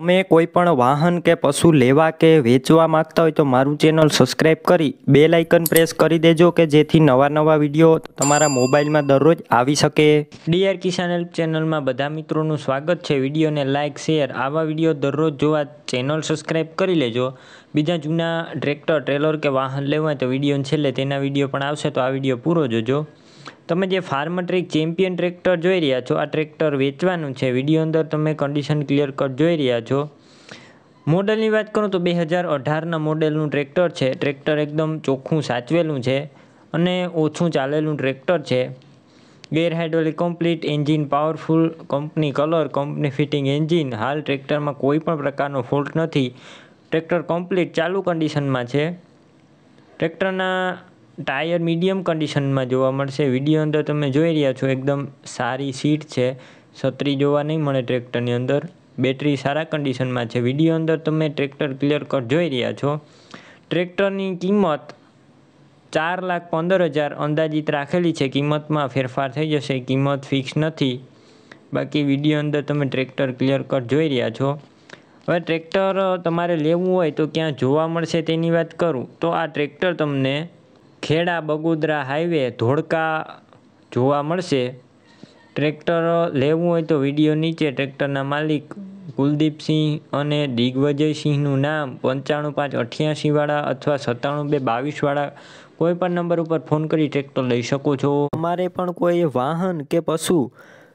તમે કોઈ પણ વાહન કે પશુ લેવા કે વેચવા માંગતા હોય તો મારું ચેનલ સબસ્ક્રાઈબ કરી બે લાઇકન પ્રેસ કરી દેજો કે જેથી નવા નવા વિડીયો તમારા મોબાઈલમાં દરરોજ આવી શકે ડીઆર કિસાન હેલ્પ ચેનલમાં બધા મિત્રોનું સ્વાગત છે વિડીયોને લાઇક શેર આવા વિડીયો દરરોજ જોવા ચેનલ સબસ્ક્રાઈબ કરી લેજો બીજા જૂના ટ્રેક્ટર ટ્રેલર કે વાહન લેવા હોય તો વિડીયો છેલ્લે તેના વિડીયો પણ આવશે તો આ વિડીયો પૂરો જોજો તમે જે ફાર્મ ટ્રેક ચેમ્પિયન ટ્રેક્ટર જોઈ રહ્યા છો આ ટ્રેક્ટર વેચવાનું છે વિડીયો અંદર તમે કન્ડિશન ક્લિયર કટ જોઈ રહ્યા છો મોડલની વાત કરું તો બે હજાર અઢારના મોડેલનું ટ્રેક્ટર છે ટ્રેક્ટર એકદમ ચોખ્ખું સાચવેલું છે અને ઓછું ચાલેલું ટ્રેક્ટર છે gear hydraulic complete engine powerful company colour company fitting engine હાલ ટ્રેક્ટરમાં કોઈ પણ પ્રકારનો ફોલ્ટ નથી ટ્રેક્ટર કમ્પ્લીટ ચાલુ કન્ડિશનમાં છે ટ્રેક્ટરના ટાયર મીડિયમ કન્ડિશનમાં જોવા મળશે વિડીયો અંદર તમે જોઈ રહ્યા છો એકદમ સારી સીટ છે છત્રી જોવા નહીં મળે ટ્રેક્ટરની અંદર બેટરી સારા કન્ડિશનમાં છે વિડીયો અંદર તમે ટ્રેક્ટર ક્લિયર કટ જોઈ રહ્યા છો ટ્રેક્ટરની કિંમત ચાર લાખ પંદર હજાર અંદાજિત રાખેલી છે કિંમતમાં ફેરફાર થઈ જશે કિંમત ફિક્સ નથી બાકી વિડીયો અંદર તમે ટ્રેક્ટર ક્લિયર કટ જોઈ રહ્યા છો હવે ટ્રેક્ટર તમારે લેવું હોય તો ક્યાં જોવા મળશે તેની વાત કરું તો આ ટ્રેક્ટર તમને ખેડા બગુદરા હાઈવે ધોળકા જોવા મળશે ટ્રેક્ટર લેવું હોય તો વિડીયો નીચે ટ્રેક્ટરના માલિક કુલદીપસિંહ અને દિગ્વજયસિંહનું નામ પંચાણું પાંચ અઠ્યાસીવાળા અથવા સત્તાણું બે બાવીસવાળા કોઈ પણ નંબર ઉપર ફોન કરી ટ્રેક્ટર લઈ શકો છો અમારે પણ કોઈ વાહન કે પશુ